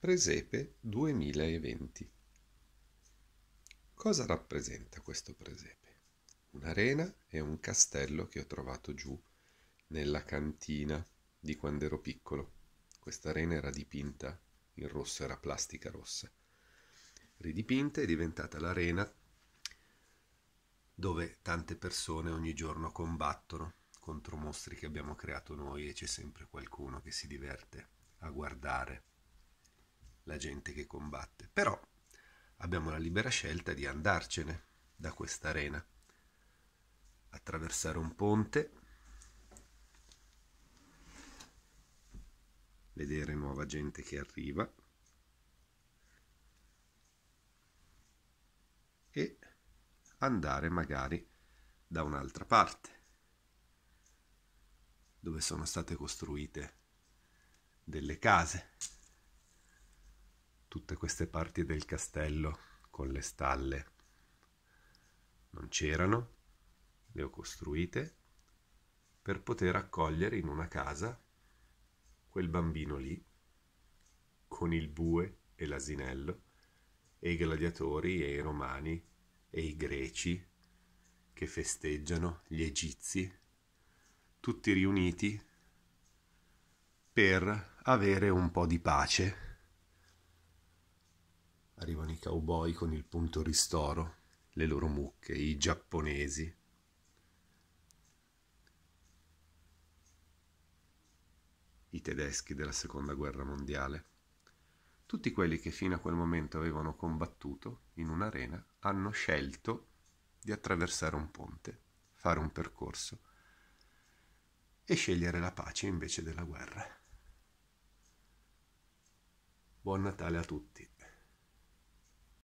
Presepe 2020 Cosa rappresenta questo presepe? Un'arena e un castello che ho trovato giù nella cantina di quando ero piccolo. Questa arena era dipinta in rosso, era plastica rossa. Ridipinta è diventata l'arena dove tante persone ogni giorno combattono contro mostri che abbiamo creato noi e c'è sempre qualcuno che si diverte a guardare la gente che combatte, però abbiamo la libera scelta di andarcene da questa arena, attraversare un ponte, vedere nuova gente che arriva e andare magari da un'altra parte dove sono state costruite delle case tutte queste parti del castello con le stalle. Non c'erano, le ho costruite per poter accogliere in una casa quel bambino lì, con il bue e l'asinello, e i gladiatori e i romani e i greci che festeggiano, gli egizi, tutti riuniti per avere un po' di pace i cowboy con il punto ristoro, le loro mucche, i giapponesi. i tedeschi della seconda guerra mondiale. Tutti quelli che fino a quel momento avevano combattuto in un'arena hanno scelto di attraversare un ponte, fare un percorso e scegliere la pace invece della guerra. Buon Natale a tutti!